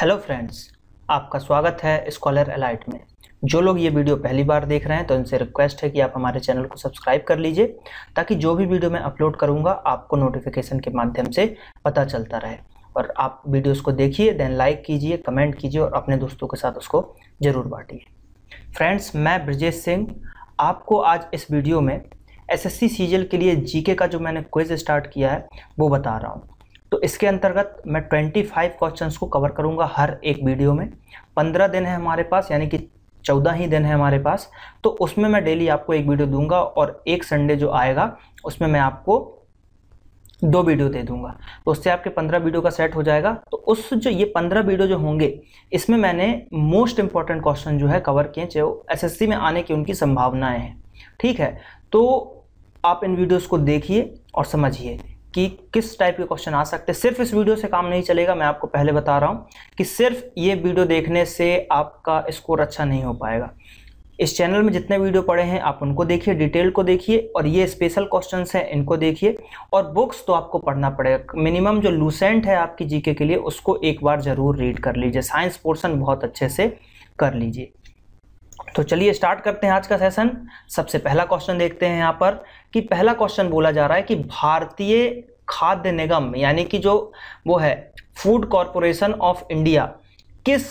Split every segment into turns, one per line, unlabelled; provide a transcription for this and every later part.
Hello friends आपका स्वागत है स्कॉलर अलाइट में जो लोग ये वीडियो पहली बार देख रहे हैं तो इनसे रिक्वेस्ट है कि आप हमारे चैनल को सब्सक्राइब कर लीजिए ताकि जो भी वीडियो मैं अपलोड करूँगा आपको नोटिफिकेशन के माध्यम से पता चलता रहे और आप वीडियोस को देखिए देन लाइक कीजिए कमेंट कीजिए और अपने दोस्तों के साथ उसको ज़रूर बांटिए फ्रेंड्स मैं ब्रजेश सिंह आपको आज इस वीडियो में एस सीजल के लिए जी का जो मैंने क्विज स्टार्ट किया है वो बता रहा हूँ तो इसके अंतर्गत मैं 25 क्वेश्चन को कवर करूंगा हर एक वीडियो में 15 दिन है हमारे पास यानी कि 14 ही दिन है हमारे पास तो उसमें मैं डेली आपको एक वीडियो दूंगा और एक संडे जो आएगा उसमें मैं आपको दो वीडियो दे दूंगा तो उससे आपके पंद्रह वीडियो का सेट हो जाएगा तो उस जो ये पंद्रह वीडियो जो होंगे इसमें मैंने मोस्ट इंपॉर्टेंट क्वेश्चन जो है कवर किए चाहे एस सी में आने की उनकी संभावनाएं हैं ठीक है तो आप इन वीडियोज़ को देखिए और समझिए कि किस टाइप के क्वेश्चन आ सकते हैं सिर्फ इस वीडियो से काम नहीं चलेगा मैं आपको पहले बता रहा हूँ कि सिर्फ ये वीडियो देखने से आपका स्कोर अच्छा नहीं हो पाएगा इस चैनल में जितने वीडियो पड़े हैं आप उनको देखिए डिटेल को देखिए और ये स्पेशल क्वेश्चंस हैं इनको देखिए और बुक्स तो आपको पढ़ना पड़ेगा मिनिमम जो लूसेंट है आपकी जीके के लिए उसको एक बार ज़रूर रीड कर लीजिए साइंस पोर्सन बहुत अच्छे से कर लीजिए तो चलिए स्टार्ट करते हैं आज का सेशन सबसे पहला क्वेश्चन देखते हैं यहाँ पर कि पहला क्वेश्चन बोला जा रहा है कि भारतीय खाद्य निगम यानी कि जो वो है फूड कॉरपोरेशन ऑफ इंडिया किस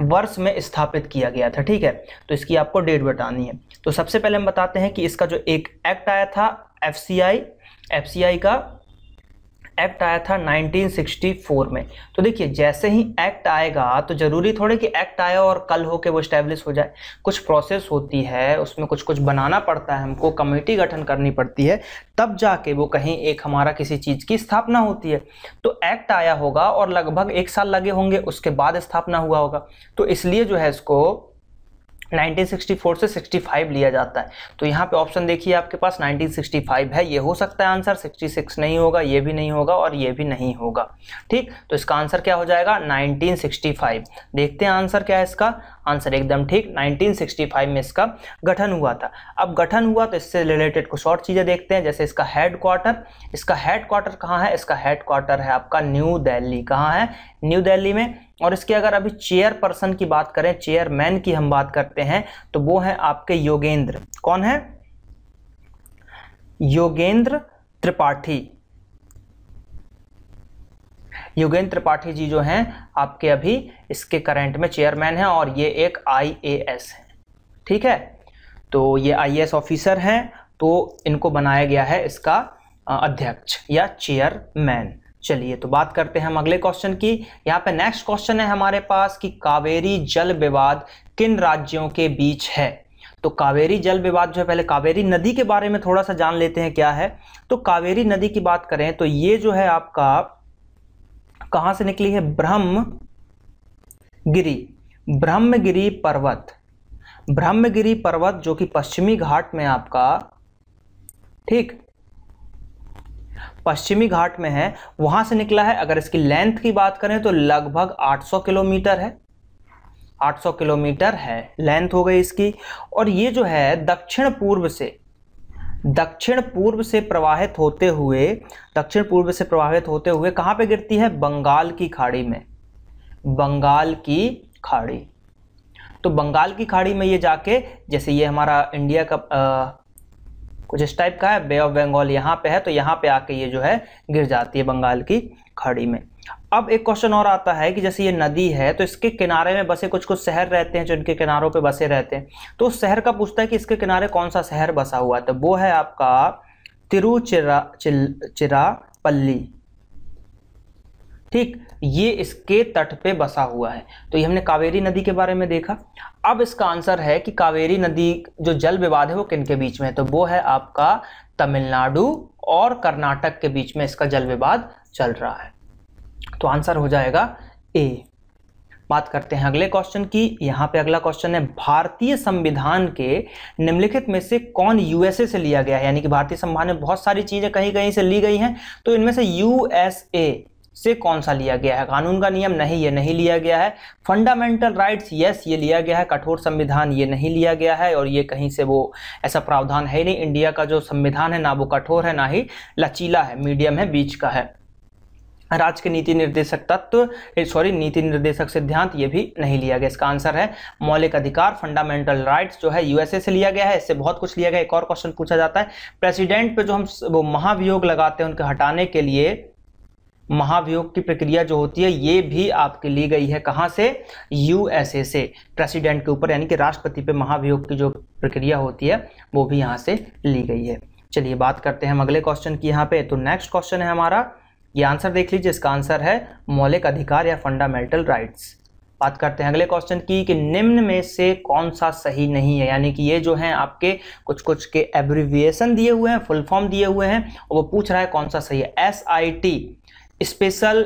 वर्ष में स्थापित किया गया था ठीक है तो इसकी आपको डेट बतानी है तो सबसे पहले हम बताते हैं कि इसका जो एक एक्ट आया था एफ सी आई सी आई का एक्ट आया था 1964 में तो देखिए जैसे ही एक्ट आएगा तो ज़रूरी थोड़े कि एक्ट आया और कल हो के वो स्टैब्लिश हो जाए कुछ प्रोसेस होती है उसमें कुछ कुछ बनाना पड़ता है हमको कमेटी गठन करनी पड़ती है तब जाके वो कहीं एक हमारा किसी चीज़ की स्थापना होती है तो एक्ट आया होगा और लगभग एक साल लगे होंगे उसके बाद स्थापना हुआ होगा तो इसलिए जो है इसको 1964 से 65 लिया जाता है तो यहाँ पे ऑप्शन देखिए आपके पास 1965 है ये हो सकता है आंसर 66 नहीं होगा ये भी नहीं होगा और ये भी नहीं होगा ठीक तो इसका आंसर क्या हो जाएगा 1965 देखते हैं आंसर क्या है इसका आंसर एकदम ठीक 1965 में इसका गठन हुआ था अब गठन हुआ तो इससे रिलेटेड कुछ और चीज़ें देखते हैं जैसे इसका हेड क्वार्टर इसका हेड क्वार्टर कहाँ है इसका हेड क्वार्टर है आपका न्यू दिल्ली कहाँ है न्यू दिल्ली में और इसके अगर अभी चेयर पर्सन की बात करें चेयरमैन की हम बात करते हैं तो वो है आपके योगेंद्र कौन है योगेंद्र त्रिपाठी युगेंद्र त्रिपाठी जी जो हैं आपके अभी इसके करंट में चेयरमैन हैं और ये एक आई हैं ठीक है तो ये आई ऑफिसर हैं तो इनको बनाया गया है इसका अध्यक्ष या चेयरमैन चलिए तो बात करते हैं हम अगले क्वेश्चन की यहाँ पे नेक्स्ट क्वेश्चन है हमारे पास कि कावेरी जल विवाद किन राज्यों के बीच है तो कावेरी जल विवाद जो है पहले कावेरी नदी के बारे में थोड़ा सा जान लेते हैं क्या है तो कावेरी नदी की बात करें तो ये जो है आपका कहां से निकली है ब्रह्मगिरी ब्रह्मगिरी पर्वत ब्रह्मगिरी पर्वत जो कि पश्चिमी घाट में आपका ठीक पश्चिमी घाट में है वहां से निकला है अगर इसकी लेंथ की बात करें तो लगभग 800 किलोमीटर है 800 किलोमीटर है लेंथ हो गई इसकी और ये जो है दक्षिण पूर्व से दक्षिण पूर्व से प्रवाहित होते हुए दक्षिण पूर्व से प्रवाहित होते हुए कहाँ पे गिरती है बंगाल की खाड़ी में बंगाल की खाड़ी तो बंगाल की खाड़ी में ये जाके जैसे ये हमारा इंडिया का आ, कुछ इस टाइप का है बे ऑफ बंगाल यहाँ पे है तो यहाँ पे आके ये जो है गिर जाती है बंगाल की खाड़ी में अब एक क्वेश्चन और आता है कि जैसे ये नदी है तो इसके किनारे में बसे कुछ कुछ शहर रहते हैं जो इनके किनारों पे बसे रहते हैं तो उस शहर का पूछता है कि इसके किनारे कौन सा शहर बसा हुआ है तो वो है आपका तिरुचिरा ठीक ये इसके तट पे बसा हुआ है तो ये हमने कावेरी नदी के बारे में देखा अब इसका आंसर है कि कावेरी नदी जो जल विवाद है वो किन के बीच में है तो वो है आपका तमिलनाडु और कर्नाटक के बीच में इसका जल विवाद चल रहा है तो आंसर हो जाएगा ए बात करते हैं अगले क्वेश्चन की यहाँ पे अगला क्वेश्चन है भारतीय संविधान के निम्नलिखित में से कौन यूएसए से लिया गया है यानी कि भारतीय संविधान में बहुत सारी चीजें कहीं कहीं से ली गई हैं तो इनमें से यूएसए से कौन सा लिया गया है कानून का नियम नहीं ये नहीं लिया गया है फंडामेंटल राइट्स यस ये लिया गया है कठोर संविधान ये नहीं लिया गया है और ये कहीं से वो ऐसा प्रावधान है नहीं इंडिया का जो संविधान है ना वो कठोर है ना ही लचीला है मीडियम है बीच का है राज्य के नीति निर्देशक तत्व सॉरी नीति निर्देशक सिद्धांत ये भी नहीं लिया गया इसका आंसर है मौलिक अधिकार फंडामेंटल राइट्स जो है यूएसए से लिया गया है इससे बहुत कुछ लिया गया एक और क्वेश्चन पूछा जाता है प्रेसिडेंट पे जो हम वो महाभियोग लगाते हैं उनके हटाने के लिए महाभियोग की प्रक्रिया जो होती है ये भी आपकी ली गई है कहाँ से यूएसए से प्रेसिडेंट के ऊपर यानी कि राष्ट्रपति पे महाभियोग की जो प्रक्रिया होती है वो भी यहाँ से ली गई है चलिए बात करते हैं हम अगले क्वेश्चन की यहाँ पे तो नेक्स्ट क्वेश्चन है हमारा ये आंसर देख लीजिए इसका आंसर है मौलिक अधिकार या फंडामेंटल राइट्स बात करते हैं अगले क्वेश्चन की कि निम्न में से कौन सा सही नहीं है यानी कि ये जो है आपके कुछ कुछ के एब्रिविएशन दिए हुए हैं फुल फॉर्म दिए हुए हैं और वो पूछ रहा है कौन सा सही है S I T special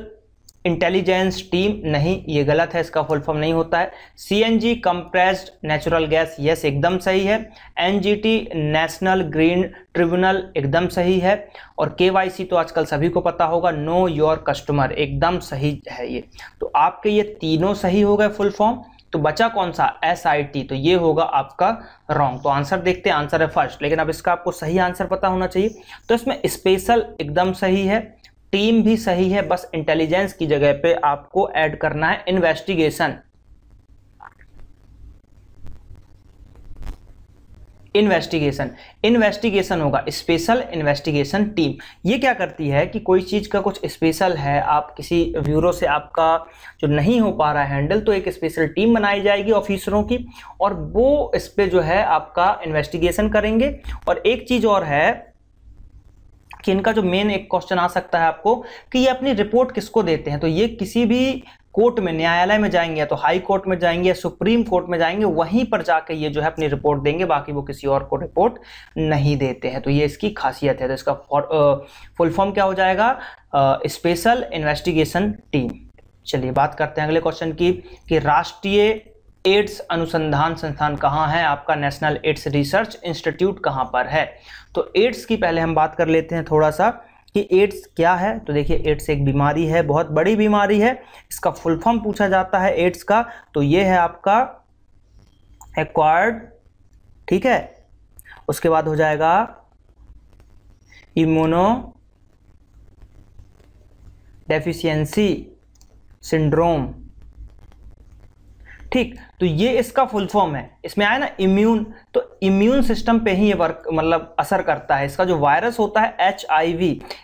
intelligence team नहीं ये गलत है इसका फुल फॉर्म नहीं होता है C N G compressed natural gas yes एकदम सही है N G T national green tribunal एकदम सही है और के वाई सी तो आजकल सभी को पता होगा नो योर कस्टमर एकदम सही है ये तो आपके ये तीनों सही हो गए फुल फॉर्म तो बचा कौन सा एस आई टी तो ये होगा आपका रॉन्ग तो आंसर देखते हैं आंसर है फर्स्ट लेकिन अब इसका आपको सही आंसर पता होना चाहिए तो इसमें स्पेशल एकदम सही है टीम भी सही है बस इंटेलिजेंस की जगह पे आपको ऐड करना है इन्वेस्टिगेशन इन्वेस्टिगेशन इन्वेस्टिगेशन होगा स्पेशल इन्वेस्टिगेशन टीम ये क्या करती है कि कोई चीज़ का कुछ स्पेशल है आप किसी ब्यूरो से आपका जो नहीं हो पा रहा हैंडल तो एक स्पेशल टीम बनाई जाएगी ऑफिसरों की और वो इस पर जो है आपका इन्वेस्टिगेशन करेंगे और एक चीज़ और है कि इनका जो मेन एक क्वेश्चन आ सकता है आपको कि ये अपनी रिपोर्ट किसको देते हैं तो ये किसी भी कोर्ट में न्यायालय में जाएंगे तो हाई कोर्ट में जाएंगे या सुप्रीम कोर्ट में जाएंगे वहीं पर जाकर ये जो है अपनी रिपोर्ट देंगे बाकी वो किसी और को रिपोर्ट नहीं देते हैं तो ये इसकी खासियत है तो इसका फुल फॉर्म क्या हो जाएगा स्पेशल इन्वेस्टिगेशन टीम चलिए बात करते हैं अगले क्वेश्चन की कि राष्ट्रीय एड्स अनुसंधान संस्थान कहाँ है आपका नेशनल एड्स रिसर्च इंस्टीट्यूट कहाँ पर है तो एड्स की पहले हम बात कर लेते हैं थोड़ा सा कि एड्स क्या है तो देखिए एड्स एक बीमारी है बहुत बड़ी बीमारी है इसका फुल फॉर्म पूछा जाता है एड्स का तो ये है आपका एक्वायर्ड ठीक है उसके बाद हो जाएगा इम्यूनो डेफिशिएंसी सिंड्रोम ठीक तो ये इसका फुल फॉर्म है इसमें आया ना इम्यून तो इम्यून सिस्टम पे ही ये वर्क मतलब असर करता है इसका जो वायरस होता है एच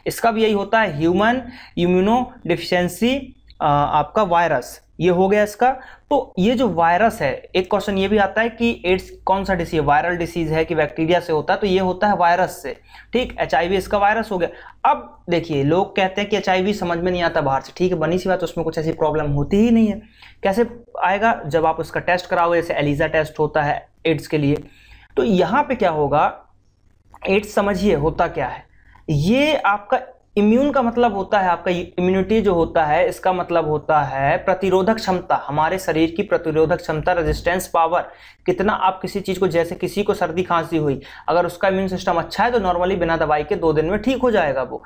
इसका भी यही होता है ह्यूमन इम्यूनो डिफिशेंसी आपका वायरस ये हो गया इसका तो ये जो वायरस है एक क्वेश्चन ये भी आता है कि एड्स कौन सा डिसीज वायरल डिसीज है कि बैक्टीरिया से होता है तो ये होता है वायरस से ठीक एच इसका वायरस हो गया अब देखिए लोग कहते हैं कि एच समझ में नहीं आता बाहर से ठीक है बनी सी बात उसमें कुछ ऐसी प्रॉब्लम होती ही नहीं है कैसे आएगा जब आप उसका टेस्ट कराओगे जैसे एलिजा टेस्ट होता है एड्स के लिए तो यहाँ पे क्या होगा एड्स समझिए होता क्या है ये आपका इम्यून का मतलब होता है आपका इम्यूनिटी जो होता है इसका मतलब होता है प्रतिरोधक क्षमता हमारे शरीर की प्रतिरोधक क्षमता रेजिस्टेंस पावर कितना आप किसी चीज़ को जैसे किसी को सर्दी खांसी हुई अगर उसका इम्यून सिस्टम अच्छा है तो नॉर्मली बिना दवाई के दो दिन में ठीक हो जाएगा वो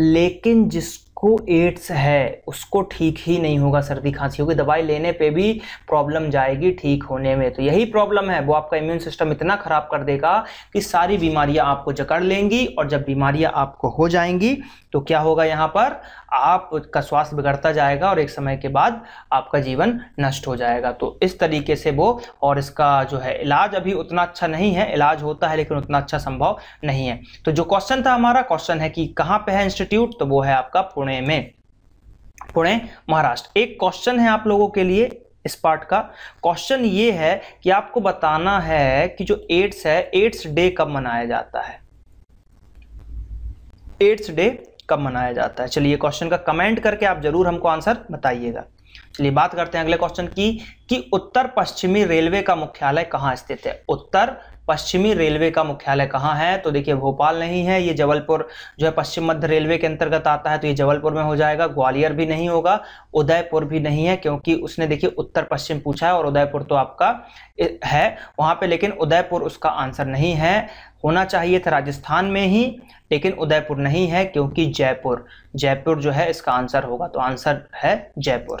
लेकिन जिस को एड्स है उसको ठीक ही नहीं होगा सर्दी खांसी होगी दवाई लेने पे भी प्रॉब्लम जाएगी ठीक होने में तो यही प्रॉब्लम है वो आपका इम्यून सिस्टम इतना ख़राब कर देगा कि सारी बीमारियां आपको जकड़ लेंगी और जब बीमारियां आपको हो जाएंगी तो क्या होगा यहाँ पर आपका स्वास्थ्य बिगड़ता जाएगा और एक समय के बाद आपका जीवन नष्ट हो जाएगा तो इस तरीके से वो और इसका जो है इलाज अभी उतना अच्छा नहीं है इलाज होता है लेकिन उतना अच्छा संभव नहीं है तो जो क्वेश्चन था हमारा क्वेश्चन है कि कहाँ पे है इंस्टीट्यूट तो वो है आपका पूर्ण पुणे में पुणे महाराष्ट्र एक क्वेश्चन है आप लोगों के लिए इस पार्ट का क्वेश्चन ये है कि आपको बताना है कि जो एड्स है एड्स डे कब मनाया जाता है एड्स डे कब मनाया जाता है चलिए क्वेश्चन का कमेंट करके आप जरूर हमको आंसर बताइएगा चलिए बात करते हैं अगले क्वेश्चन की कि उत्तर पश्चिमी रेलवे का मुख्यालय कहाँ स्थित है उत्तर पश्चिमी रेलवे का मुख्यालय कहाँ है तो देखिए भोपाल नहीं है ये जबलपुर जो है पश्चिम मध्य रेलवे के अंतर्गत आता है तो ये जबलपुर में हो जाएगा ग्वालियर भी नहीं होगा उदयपुर भी नहीं है क्योंकि उसने देखिए उत्तर पश्चिम पूछा है और उदयपुर तो आपका है वहाँ पे लेकिन उदयपुर उसका आंसर नहीं है होना चाहिए था राजस्थान में ही लेकिन उदयपुर नहीं है क्योंकि जयपुर जयपुर जो है इसका आंसर होगा तो आंसर है Jaipur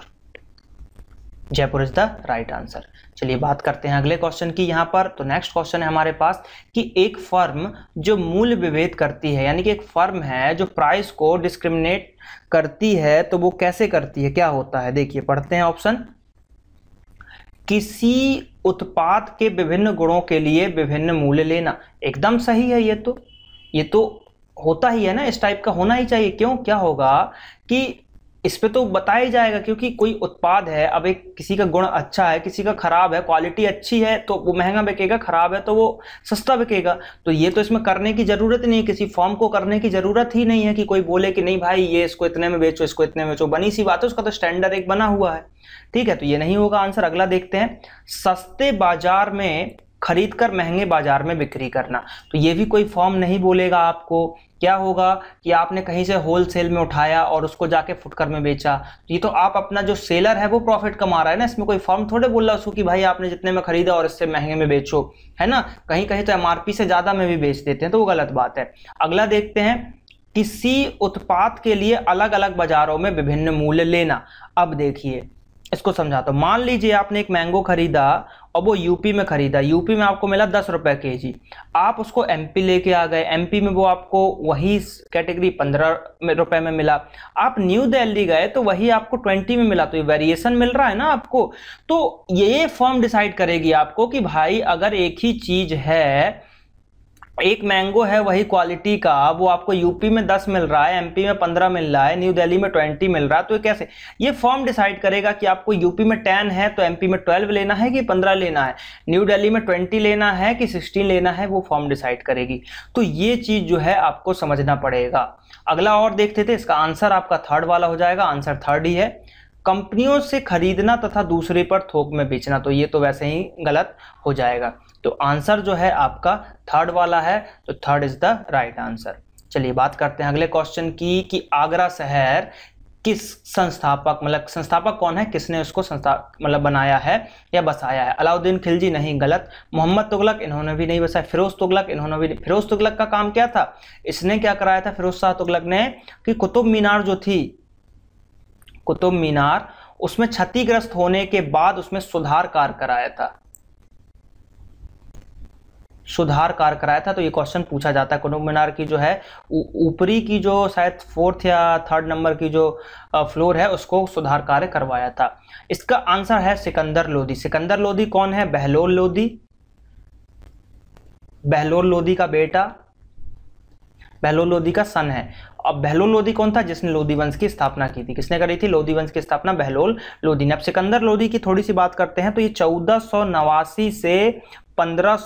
Jaipur is the right answer चलिए बात करते हैं अगले क्वेश्चन की यहाँ पर तो नेक्स्ट क्वेश्चन है हमारे पास कि एक फर्म जो मूल्य विभेद करती है यानी कि एक फर्म है जो प्राइस को डिस्क्रिमिनेट करती है तो वो कैसे करती है क्या होता है देखिए पढ़ते हैं ऑप्शन किसी उत्पाद के विभिन्न गुणों के लिए विभिन्न मूल्य लेना एकदम सही है ये तो ये तो होता ही है ना इस टाइप का होना ही चाहिए क्यों क्या होगा कि इस पर तो बताया ही जाएगा क्योंकि कोई उत्पाद है अब एक किसी का गुण अच्छा है किसी का खराब है क्वालिटी अच्छी है तो वो महंगा बिकेगा खराब है तो वो सस्ता बिकेगा तो ये तो इसमें करने की ज़रूरत नहीं है किसी फॉर्म को करने की ज़रूरत ही नहीं है कि कोई बोले कि नहीं भाई ये इसको इतने में बेचो इसको इतने में बेचो बनी सी बात है उसका तो स्टैंडर्ड एक बना हुआ है ठीक है तो ये नहीं होगा आंसर अगला देखते हैं सस्ते बाजार में खरीद कर महंगे बाजार में बिक्री करना तो ये भी कोई फॉर्म नहीं बोलेगा आपको क्या होगा कि आपने कहीं से होल सेल में उठाया और उसको जाके फुटकर में बेचा ये तो आप अपना जो सेलर है वो प्रॉफिट कमा रहा है ना इसमें कोई फॉर्म थोड़े बोल रहा उसको कि भाई आपने जितने में खरीदा और इससे महंगे में बेचो है ना कहीं कहीं तो एम से ज़्यादा में भी बेच देते हैं तो वो गलत बात है अगला देखते हैं किसी उत्पाद के लिए अलग अलग बाजारों में विभिन्न मूल्य लेना अब देखिए इसको समझाता तो। हूँ मान लीजिए आपने एक मैंगो खरीदा और वो यूपी में खरीदा यूपी में आपको मिला दस रुपये के जी आप उसको एमपी लेके आ गए एमपी में वो आपको वही कैटेगरी पंद्रह रुपये में मिला आप न्यू दिल्ली गए तो वही आपको ट्वेंटी में मिला तो ये वेरिएशन मिल रहा है ना आपको तो ये फर्म डिसाइड करेगी आपको कि भाई अगर एक ही चीज है एक मैंगो है वही क्वालिटी का वो आपको यूपी में 10 मिल रहा है एमपी में 15 मिल रहा है न्यू दिल्ली में 20 मिल रहा है तो ये कैसे ये फॉर्म डिसाइड करेगा कि आपको यूपी में 10 है तो एमपी में 12 लेना है कि 15 लेना है न्यू दिल्ली में 20 लेना है कि 16 लेना है वो फॉर्म डिसाइड करेगी तो ये चीज़ जो है आपको समझना पड़ेगा अगला और देखते थे इसका आंसर आपका थर्ड वाला हो जाएगा आंसर थर्ड ही है कंपनियों से खरीदना तथा दूसरे पर थोक में बेचना तो ये तो वैसे ही गलत हो जाएगा तो आंसर जो है आपका थर्ड वाला है तो third is the right answer चलिए बात करते हैं अगले क्वेश्चन की कि आगरा शहर किस संस्थापक मतलब संस्थापक कौन है किसने उसको संस्था मतलब बनाया है या बसाया है अलाउद्दीन खिलजी नहीं गलत मोहम्मद तुगलक इन्होंने भी नहीं बसाया फिरोज तुगलक इन्होंने भी फिरोज तुगलक का काम क्या था इसने क्या कराया था फिरोज शाह तुगलक ने कि कुतुब मीनार जो थी कुतुब मीनार उसमें क्षतिग्रस्त होने के बाद उसमें सुधार कार्य कराया था सुधार कार्य कराया था तो ये क्वेश्चन पूछा जाता है कुतुब मीनार की जो है ऊपरी की जो शायद फोर्थ या थर्ड नंबर की जो फ्लोर है उसको सुधार कार्य करवाया था इसका आंसर है सिकंदर लोधी सिकंदर लोधी कौन है बहलोल लोधी बहलोल लोधी का बेटा बहलोल लोधी का सन है अब बहलोल लोधी कौन था जिसने लोधी वंश की स्थापना की थी किसने करी थी लोधी वंश की स्थापना बहलोल लोधी ने अब सिकंदर लोधी की थोड़ी सी बात करते हैं तो ये चौदह से पंद्रह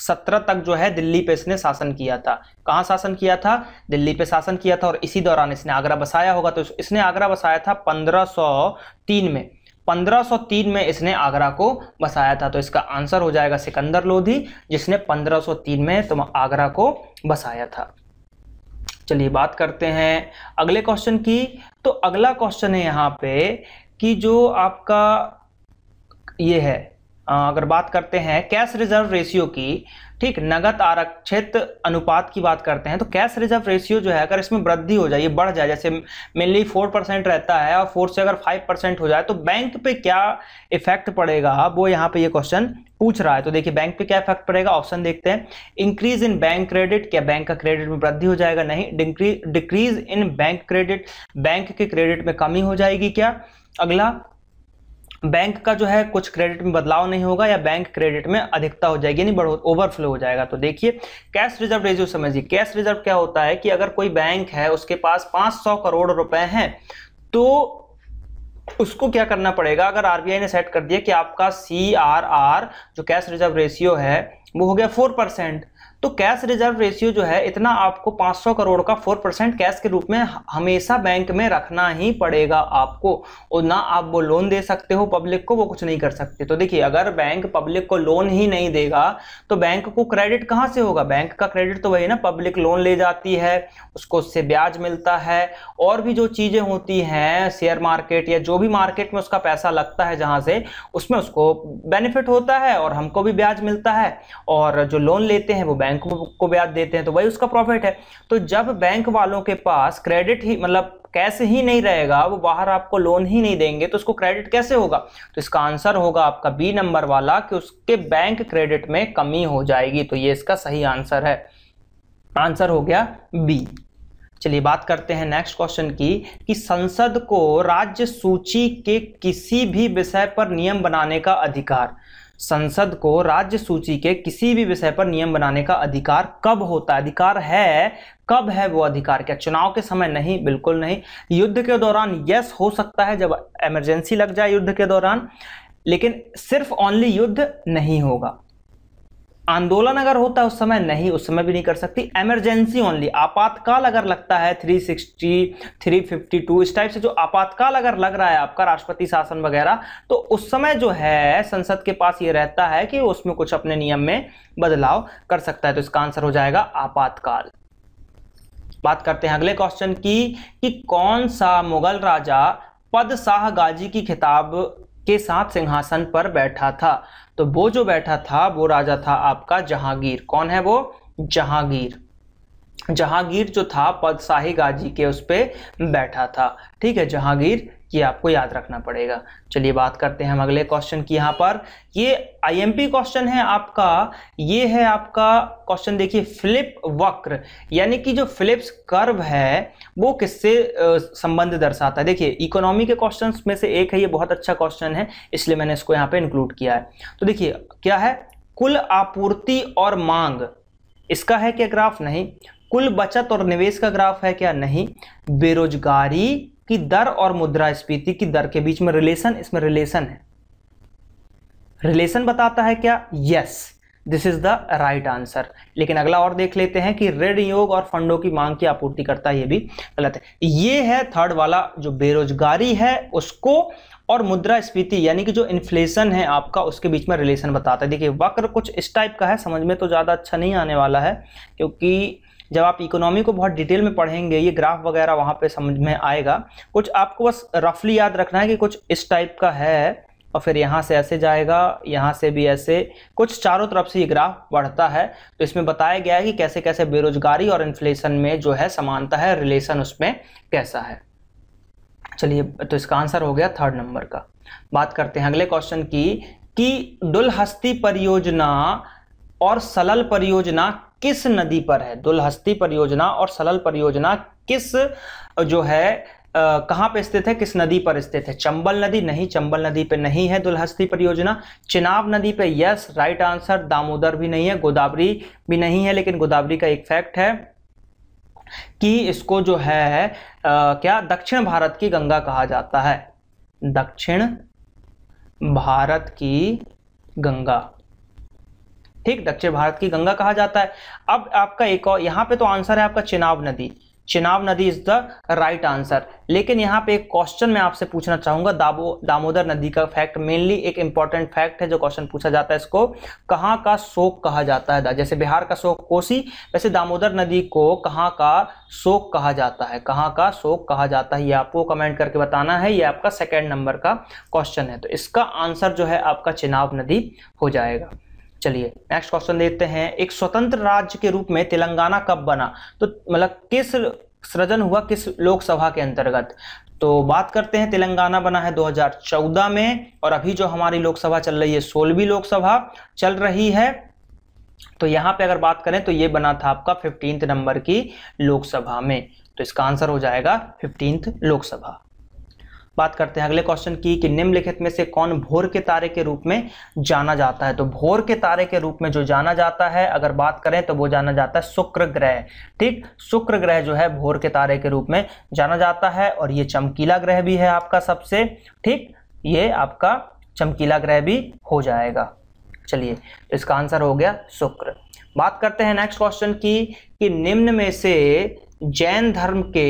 सत्रह तक जो है दिल्ली पे इसने शासन किया था कहाँ शासन किया था दिल्ली पे शासन किया था और इसी दौरान इसने आगरा बसाया होगा तो इसने आगरा बसाया था 1503 में 1503 में इसने आगरा को बसाया था तो इसका आंसर हो जाएगा सिकंदर लोधी जिसने 1503 में तुम आगरा को बसाया था चलिए बात करते हैं अगले क्वेश्चन की तो अगला क्वेश्चन है यहाँ पे कि जो आपका ये है अगर बात करते हैं कैश रिजर्व रेशियो की ठीक नगद आरक्षित अनुपात की बात करते हैं तो कैश रिजर्व रेशियो जो है अगर इसमें वृद्धि हो जाए ये बढ़ जाए जैसे मेनली फोर परसेंट रहता है और फोर से अगर फाइव परसेंट हो जाए तो बैंक पे क्या इफेक्ट पड़ेगा वो यहाँ पे ये क्वेश्चन पूछ रहा है तो देखिए बैंक पे क्या इफेक्ट पड़ेगा ऑप्शन देखते हैं इंक्रीज इन बैंक क्रेडिट क्या बैंक का क्रेडिट में वृद्धि हो जाएगा नहीं decrease in bank credit bank के क्रेडिट में कमी हो जाएगी क्या अगला बैंक का जो है कुछ क्रेडिट में बदलाव नहीं होगा या बैंक क्रेडिट में अधिकता हो जाएगी यानी बढ़ो ओवरफ्लो हो जाएगा तो देखिए कैश रिजर्व रेजियो समझिए कैश रिजर्व क्या होता है कि अगर कोई बैंक है उसके पास 500 करोड़ रुपए हैं तो उसको क्या करना पड़ेगा अगर आरबीआई ने सेट कर दिया कि आपका सी आर आर जो कैश रिजर्व रेशियो है वो हो गया फोर परसेंट तो कैश रिजर्व रेशियो जो है इतना आपको 500 करोड़ का 4 परसेंट कैश के रूप में हमेशा बैंक में रखना ही पड़ेगा आपको और ना आप वो लोन दे सकते हो पब्लिक को वो कुछ नहीं कर सकते तो देखिए अगर बैंक पब्लिक को लोन ही नहीं देगा तो बैंक को क्रेडिट कहाँ से होगा बैंक का क्रेडिट तो वही ना पब्लिक लोन ले जाती है उसको उससे ब्याज मिलता है और भी जो चीज़ें होती हैं शेयर मार्केट या जो भी मार्केट में उसका पैसा लगता है जहाँ से उसमें उसको बेनिफिट होता है और हमको भी ब्याज मिलता है और जो लोन लेते हैं वो बैंक बैंक को ब्याज देते हैं तो वही उसका प्रॉफिट है तो जब बैंक वालों के पास क्रेडिट ही मतलब कैश ही नहीं रहेगा वो बाहर आपको लोन ही नहीं देंगे तो उसको क्रेडिट कैसे होगा तो इसका आंसर होगा आपका बी नंबर वाला कि उसके बैंक क्रेडिट में कमी हो जाएगी तो ये इसका सही आंसर है आंसर हो गया बी चलिए बात करते हैं नेक्स्ट क्वेश्चन की कि संसद को राज्य सूची के किसी भी विषय पर नियम बनाने का अधिकार संसद को राज्य सूची के किसी भी विषय पर नियम बनाने का अधिकार कब होता है अधिकार है कब है वो अधिकार क्या चुनाव के समय नहीं बिल्कुल नहीं युद्ध के दौरान यस हो सकता है जब इमरजेंसी लग जाए युद्ध के दौरान लेकिन सिर्फ ओनली युद्ध नहीं होगा आंदोलन अगर होता है उस समय नहीं उस समय भी नहीं कर सकती एमरजेंसी ओनली आपातकाल अगर लगता है 360 352 इस टाइप से जो आपातकाल अगर लग रहा है आपका राष्ट्रपति शासन वगैरह तो उस समय जो है संसद के पास ये रहता है कि उसमें कुछ अपने नियम में बदलाव कर सकता है तो इसका आंसर हो जाएगा आपातकाल बात करते हैं अगले क्वेश्चन की कि कौन सा मुगल राजा पद शाह गाजी की खिताब के साथ सिंहासन पर बैठा था तो वो जो बैठा था वो राजा था आपका जहांगीर कौन है वो जहांगीर जहांगीर जो था पद शाही गाजी के उस पर बैठा था ठीक है जहांगीर ये आपको याद रखना पड़ेगा चलिए बात करते हैं हम अगले क्वेश्चन की यहाँ पर ये आईएमपी क्वेश्चन है आपका ये है आपका क्वेश्चन देखिए फ्लिप वक्र यानी कि जो फ्लिप्स कर्व है वो किससे संबंध दर्शाता है देखिए इकोनॉमी के क्वेश्चन में से एक है ये बहुत अच्छा क्वेश्चन है इसलिए मैंने इसको यहाँ पर इंक्लूड किया है तो देखिए क्या है कुल आपूर्ति और मांग इसका है क्या ग्राफ नहीं कुल बचत और निवेश का ग्राफ है क्या नहीं बेरोजगारी कि दर और मुद्रास्फीति की दर के बीच में रिलेशन इसमें रिलेशन है रिलेशन बताता है क्या yes this is the right answer लेकिन अगला और देख लेते हैं कि ऋण योग और फंडों की मांग की आपूर्ति करता है ये भी गलत है ये है थर्ड वाला जो बेरोजगारी है उसको और मुद्रास्फीति यानी कि जो इन्फ्लेशन है आपका उसके बीच में रिलेशन बताता है देखिए वक्र कुछ इस टाइप का है समझ में तो ज़्यादा अच्छा नहीं आने वाला है क्योंकि जब आप इकोनॉमी को बहुत डिटेल में पढ़ेंगे ये ग्राफ वगैरह वहाँ पे समझ में आएगा कुछ आपको बस रफली याद रखना है कि कुछ इस टाइप का है और फिर यहाँ से ऐसे जाएगा यहाँ से भी ऐसे कुछ चारों तरफ से ये ग्राफ बढ़ता है तो इसमें बताया गया है कि कैसे कैसे बेरोजगारी और इन्फ्लेशन में जो है समानता है रिलेशन उसमें कैसा है चलिए तो इसका आंसर हो गया थर्ड नंबर का बात करते हैं अगले क्वेश्चन की कि डुल हस्ती परियोजना और सलल परियोजना किस नदी पर है दुलहस्ती परियोजना और सलल परियोजना किस जो है कहाँ पे स्थित है किस नदी पर स्थित है चंबल नदी नहीं चंबल नदी पे नहीं है दुलहस्ती परियोजना चिनाब नदी पे यस राइट आंसर दामोदर भी नहीं है गोदावरी भी नहीं है लेकिन गोदावरी का एक फैक्ट है कि इसको जो है आ, क्या दक्षिण भारत की गंगा कहा जाता है दक्षिण भारत की गंगा ठीक दक्षिण भारत की गंगा कहा जाता है अब आपका एक और यहाँ पे तो आंसर है आपका चिनाव नदी चिनाव नदी इज द राइट आंसर लेकिन यहाँ पे एक क्वेश्चन मैं आपसे पूछना चाहूंगा दाबो दामोदर नदी का फैक्ट मेनली एक इंपॉर्टेंट फैक्ट है जो क्वेश्चन पूछा जाता है इसको कहाँ का शोक कहा जाता है जैसे बिहार का शोक कोसी वैसे दामोदर नदी को कहाँ का शोक कहा जाता है कहाँ का शोक कहा जाता है ये आपको कमेंट करके बताना है ये आपका सेकेंड नंबर का क्वेश्चन है तो इसका आंसर जो है आपका चिनाव नदी हो जाएगा चलिए नेक्स्ट क्वेश्चन देखते हैं एक स्वतंत्र राज्य के रूप में तेलंगाना कब बना तो मतलब किस सृजन हुआ किस लोकसभा के अंतर्गत तो बात करते हैं तेलंगाना बना है 2014 में और अभी जो हमारी लोकसभा चल रही है सोलहवीं लोकसभा चल रही है तो यहाँ पे अगर बात करें तो ये बना था आपका फिफ्टींथ नंबर की लोकसभा में तो इसका आंसर हो जाएगा फिफ्टींथ लोकसभा बात करते हैं अगले क्वेश्चन की कि निम्नलिखित में से कौन भोर के तारे के रूप में जाना जाता है तो भोर के तारे के रूप में जो जाना जाता है अगर बात करें तो वो जाना जाता है शुक्र ग्रह ठीक शुक्र ग्रह जो है भोर के तारे के रूप में जाना जाता है और ये चमकीला ग्रह भी है आपका सबसे ठीक ये आपका चमकीला ग्रह भी हो जाएगा चलिए तो इसका आंसर हो गया शुक्र बात करते हैं नेक्स्ट क्वेश्चन की कि निम्न में से जैन धर्म के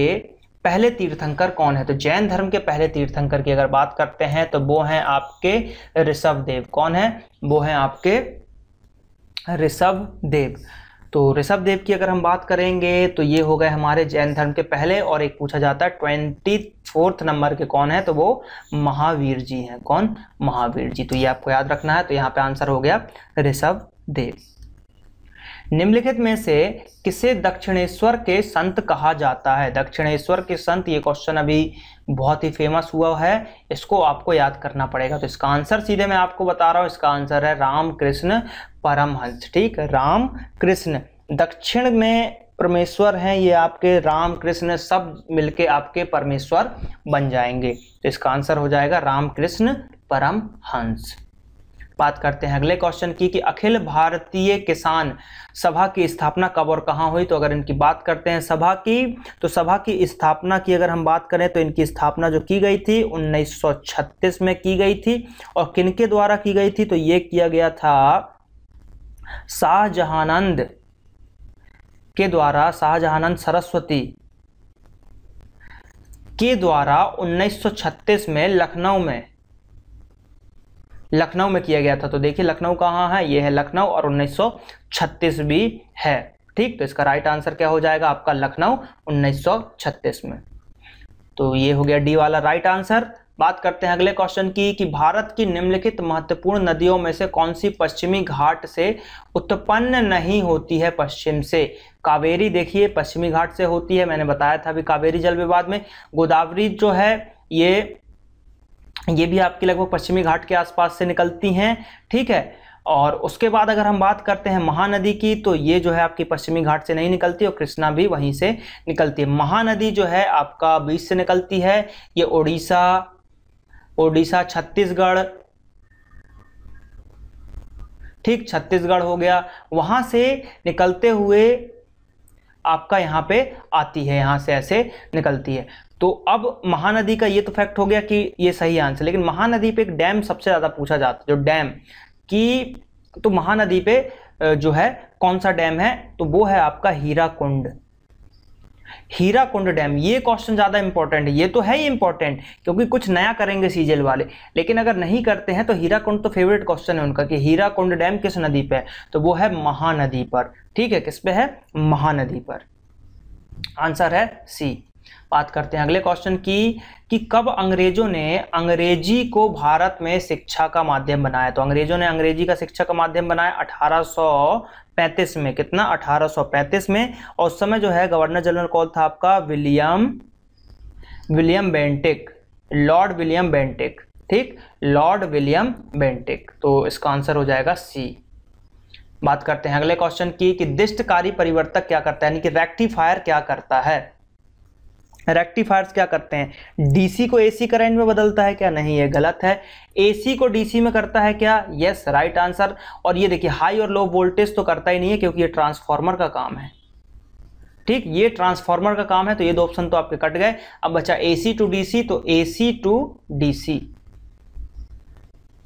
पहले तीर्थंकर कौन है तो जैन धर्म के पहले तीर्थंकर की अगर बात करते हैं तो वो हैं आपके ऋषभ देव कौन है वो हैं आपके ऋषभ देव तो ऋषभ देव की अगर हम बात करेंगे तो ये हो गए हमारे जैन धर्म के पहले और एक पूछा जाता है ट्वेंटी फोर्थ नंबर के कौन है तो वो महावीर जी हैं कौन महावीर जी तो ये आपको याद रखना है तो यहाँ पे आंसर हो गया ऋषभ देव निम्नलिखित में से किसे दक्षिणेश्वर के संत कहा जाता है दक्षिणेश्वर के संत ये क्वेश्चन अभी बहुत ही फेमस हुआ है इसको आपको याद करना पड़ेगा तो इसका आंसर सीधे मैं आपको बता रहा हूँ इसका आंसर है रामकृष्ण परमहंस ठीक राम कृष्ण दक्षिण में परमेश्वर हैं ये आपके राम कृष्ण सब मिलके आपके परमेश्वर बन जाएंगे तो इसका आंसर हो जाएगा रामकृष्ण हंस बात करते हैं अगले क्वेश्चन की कि अखिल भारतीय किसान सभा की स्थापना कब और कहाँ हुई तो अगर इनकी बात करते हैं सभा की तो सभा की स्थापना की अगर हम बात करें तो इनकी स्थापना जो की गई थी 1936 में की गई थी और किनके द्वारा की गई थी तो ये किया गया था शाहजहानंद के द्वारा शाहजहानंद सरस्वती के द्वारा 1936 में लखनऊ में लखनऊ में किया गया था तो देखिए लखनऊ कहाँ है ये है लखनऊ और 1936 भी है ठीक तो इसका राइट आंसर क्या हो जाएगा आपका लखनऊ 1936 में तो ये हो गया डी वाला राइट आंसर बात करते हैं अगले क्वेश्चन की कि भारत की निम्नलिखित महत्वपूर्ण नदियों में से कौन सी पश्चिमी घाट से उत्पन्न नहीं होती है पश्चिम से कावेरी देखिए पश्चिमी घाट से होती है मैंने बताया था अभी कावेरी जल विवाद में गोदावरी जो है ये ये भी आपकी लगभग पश्चिमी घाट के आसपास से निकलती हैं ठीक है और उसके बाद अगर हम बात करते हैं महानदी की तो ये जो है आपकी पश्चिमी घाट से नहीं निकलती और कृष्णा भी वहीं से निकलती है महानदी जो है आपका बीच से निकलती है ये ओडिशा ओडिशा छत्तीसगढ़ ठीक छत्तीसगढ़ हो गया वहां से निकलते हुए आपका यहाँ पे आती है यहाँ से ऐसे निकलती है तो अब महानदी का ये तो फैक्ट हो गया कि ये सही आंसर लेकिन महानदी पे एक डैम सबसे ज़्यादा पूछा जाता है जो डैम कि तो महानदी पे जो है कौन सा डैम है तो वो है आपका Hirakud Hirakud dam ये क्वेश्चन ज़्यादा इंपॉर्टेंट है ये तो है ही इंपॉर्टेंट क्योंकि कुछ नया करेंगे सीजल वाले लेकिन अगर नहीं करते हैं तो हीरा कुंड तो फेवरेट क्वेश्चन है उनका कि हीरा कुंड डैम किस नदी पे है तो वो है महानदी पर ठीक है किस पे है महानदी पर आंसर है सी बात करते हैं अगले क्वेश्चन की कि कब अंग्रेजों ने अंग्रेजी को भारत में शिक्षा का माध्यम बनाया तो अंग्रेजों ने अंग्रेजी का शिक्षा का माध्यम बनाया 1835 में कितना 1835 में और उस समय जो है गवर्नर जनरल कौन था आपका William William Bentinck Lord William Bentinck ठीक लॉर्ड विलियम बेंटिक तो इसका आंसर हो जाएगा सी बात करते हैं अगले क्वेश्चन की कि दिष्टकारी परिवर्तक क्या करता है यानी कि रेक्टिफायर क्या करता है रेक्टिफायर्स क्या करते हैं डीसी को एसी करंट में बदलता है क्या नहीं ये गलत है एसी को डीसी में करता है क्या यस राइट आंसर और ये देखिए हाई और लो वोल्टेज तो करता ही नहीं है क्योंकि ये ट्रांसफार्मर का काम है ठीक ये ट्रांसफार्मर का काम है तो ये दो ऑप्शन तो आपके कट गए अब बचा AC to DC AC to to AC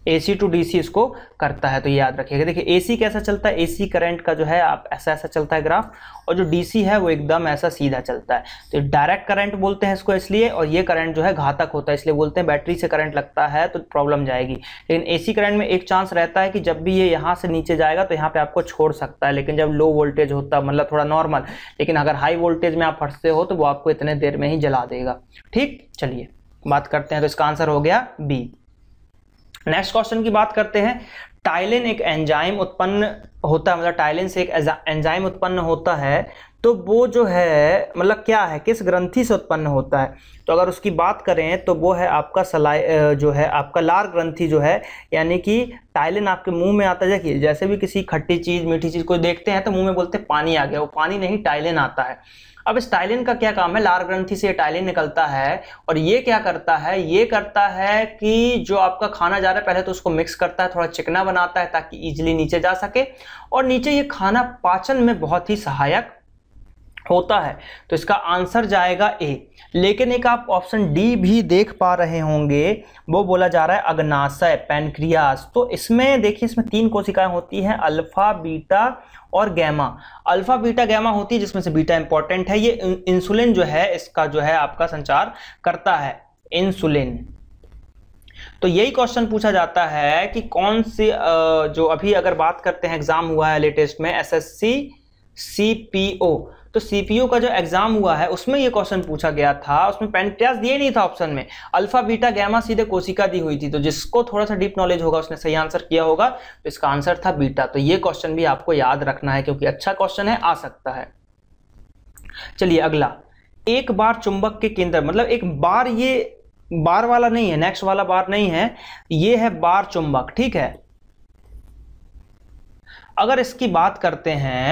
to to डीसी इसको करता है तो याद रखिएगा देखिए एसी कैसा चलता है एसी करंट का जो है आप ऐसा ऐसा चलता है ग्राफ और जो डीसी है वो एकदम ऐसा सीधा चलता है तो डायरेक्ट करंट बोलते हैं इसको इसलिए और ये करंट जो है घातक होता है इसलिए बोलते हैं बैटरी से करंट लगता है तो प्रॉब्लम जाएगी लेकिन सी करंट में एक चांस रहता है कि जब भी ये यहाँ से नीचे जाएगा तो यहाँ पर आपको छोड़ सकता है लेकिन जब लो वोल्टेज होता है मतलब थोड़ा नॉर्मल लेकिन अगर हाई वोल्टेज में आप फंसते हो तो वो आपको इतने देर में ही जला देगा ठीक चलिए बात करते हैं तो इसका आंसर हो गया बी नेक्स्ट क्वेश्चन की बात करते हैं टाइलिन एक एंजाइम उत्पन्न होता है मतलब टाइलिन से एक एंजाइम उत्पन्न होता है तो वो जो है मतलब क्या है किस ग्रंथि से उत्पन्न होता है तो अगर उसकी बात करें तो वो है आपका सलाई जो है आपका लार ग्रंथि जो है यानी कि टाइलिन आपके मुंह में आता है देखिए जैसे भी किसी खट्टी चीज़ मीठी चीज़ को देखते हैं तो मुंह में बोलते हैं पानी आ गया वो पानी नहीं टाइलिन आता है अब इस टाइलिन का क्या काम है लार ग्रंथी से टाइलिन निकलता है और ये क्या करता है ये करता है कि जो आपका खाना जा रहा है पहले तो उसको मिक्स करता है थोड़ा चिकना बनाता है ताकि इजिली नीचे जा सके और नीचे ये खाना पाचन में बहुत ही सहायक होता है तो इसका आंसर जाएगा ए लेकिन एक आप ऑप्शन डी भी देख पा रहे होंगे वो बोला जा रहा है अग्नाशय पैनक्रियास तो इसमें देखिए इसमें तीन कोशिकाएं होती हैं अल्फा बीटा और गैमा अल्फा बीटा गैमा होती है जिसमें से बीटा इंपॉर्टेंट है ये इंसुलिन जो है इसका जो है आपका संचार करता है इंसुलिन तो यही क्वेश्चन पूछा जाता है कि कौन सी जो अभी अगर बात करते हैं एग्जाम हुआ है लेटेस्ट में S S C C P O तो सीपीयू का जो एग्जाम हुआ है उसमें ये क्वेश्चन पूछा गया था उसमें पेंटियास दिए नहीं था ऑप्शन में अल्फा बीटा गैमा सीधे कोशिका दी हुई थी तो जिसको थोड़ा सा डीप नॉलेज होगा उसने सही आंसर किया होगा तो इसका आंसर था बीटा तो ये क्वेश्चन भी आपको याद रखना है क्योंकि अच्छा क्वेश्चन है आ सकता है चलिए अगला एक बार चुंबक के केंद्र मतलब एक बार ये बार वाला नहीं है नेक्स्ट वाला बार नहीं है ये है बार चुंबक ठीक है अगर इसकी बात करते हैं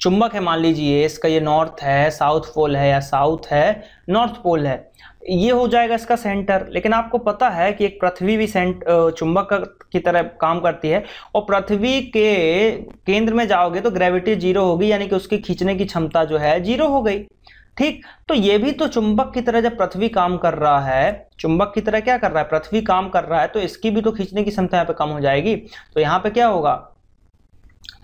चुंबक है मान लीजिए इसका ये नॉर्थ है साउथ पोल है या साउथ है नॉर्थ पोल है ये हो जाएगा इसका सेंटर लेकिन आपको पता है कि एक पृथ्वी भी सेंट चुंबक की तरह काम करती है और पृथ्वी के केंद्र में जाओगे तो ग्रेविटी जीरो होगी यानी कि उसकी खींचने की क्षमता जो है जीरो हो गई ठीक तो ये भी तो चुंबक की तरह जब पृथ्वी काम कर रहा है चुंबक की तरह क्या कर रहा है पृथ्वी काम कर रहा है तो इसकी भी तो खींचने की क्षमता यहाँ पे कम हो जाएगी तो यहाँ पे क्या होगा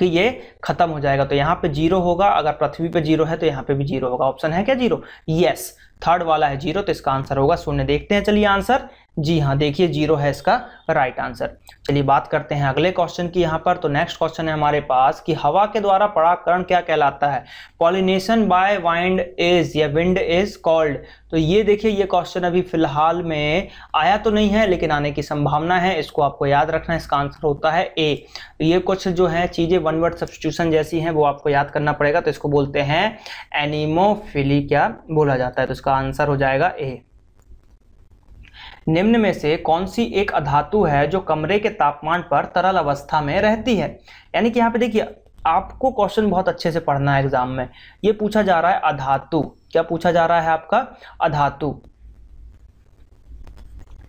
कि ये खत्म हो जाएगा तो यहाँ पे जीरो होगा अगर पृथ्वी पे जीरो है तो यहाँ पे भी जीरो होगा ऑप्शन है क्या जीरो यस थर्ड वाला है जीरो तो इसका आंसर होगा शून्य देखते हैं चलिए आंसर जी हाँ देखिए जीरो है इसका राइट आंसर चलिए बात करते हैं अगले क्वेश्चन की यहाँ पर तो नेक्स्ट क्वेश्चन है हमारे पास कि हवा के द्वारा पराकरण क्या कहलाता है पॉलिनेशन बाय वाइंड इज या विंड इज कॉल्ड तो ये देखिए ये क्वेश्चन अभी फिलहाल में आया तो नहीं है लेकिन आने की संभावना है इसको आपको याद रखना इसका आंसर होता है ए तो ये कुछ जो है चीज़ें वन वर्ड सब्सिट्यूशन जैसी हैं वो आपको याद करना पड़ेगा तो इसको बोलते हैं एनिमोफिली क्या बोला जाता है तो इसका आंसर हो जाएगा ए निम्न में से कौन सी एक अधातु है जो कमरे के तापमान पर तरल अवस्था में रहती है यानी कि यहाँ पे देखिए आपको क्वेश्चन बहुत अच्छे से पढ़ना है एग्जाम में ये पूछा जा रहा है अधातु क्या पूछा जा रहा है आपका अधातु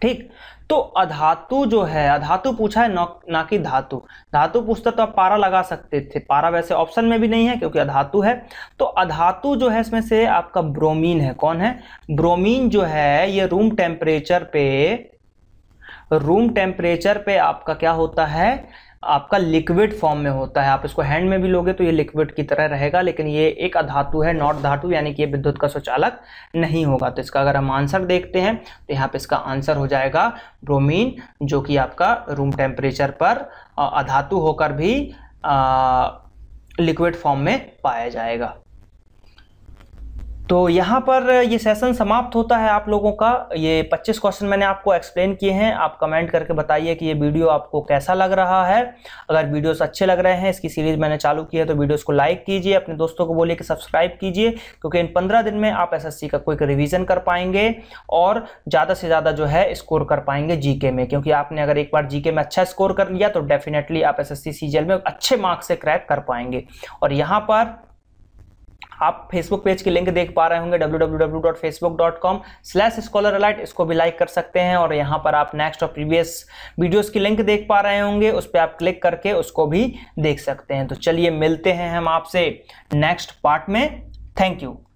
ठीक तो अधातु जो है अधातु पूछा है ना कि धातु धातु पूछता तो आप पारा लगा सकते थे पारा वैसे ऑप्शन में भी नहीं है क्योंकि अधातु है तो अधातु जो है इसमें से आपका ब्रोमीन है कौन है ब्रोमीन जो है ये रूम टेम्परेचर पे रूम टेम्परेचर पे आपका क्या होता है आपका लिक्विड फॉर्म में होता है आप इसको हैंड में भी लोगे तो ये लिक्विड की तरह रहेगा लेकिन ये एक अधातु है नॉट धातु यानी कि ये विद्युत का स्वचालक नहीं होगा तो इसका अगर हम आंसर देखते हैं तो यहाँ पे इसका आंसर हो जाएगा ब्रोमीन जो कि आपका रूम टेम्परेचर पर अधातु होकर भी लिक्विड फॉर्म में पाया जाएगा तो यहाँ पर ये सेशन समाप्त होता है आप लोगों का ये 25 क्वेश्चन मैंने आपको एक्सप्लेन किए हैं आप कमेंट करके बताइए कि ये वीडियो आपको कैसा लग रहा है अगर वीडियोस अच्छे लग रहे हैं इसकी सीरीज मैंने चालू की है तो वीडियोस को लाइक कीजिए अपने दोस्तों को बोलिए कि सब्सक्राइब कीजिए क्योंकि इन पंद्रह दिन में आप एस का कोई रिविजन कर पाएंगे और ज़्यादा से ज़्यादा जो है स्कोर कर पाएंगे जी में क्योंकि आपने अगर एक बार जी में अच्छा स्कोर कर लिया तो डेफिनेटली आप एस एस में अच्छे मार्क्स से क्रैक कर पाएंगे और यहाँ पर आप फेसबुक पेज की लिंक देख पा रहे होंगे www.facebook.com/scholaralert इसको भी लाइक कर सकते हैं और यहाँ पर आप नेक्स्ट और प्रीवियस वीडियोस की लिंक देख पा रहे होंगे उस पर आप क्लिक करके उसको भी देख सकते हैं तो चलिए मिलते हैं हम आपसे नेक्स्ट पार्ट में थैंक यू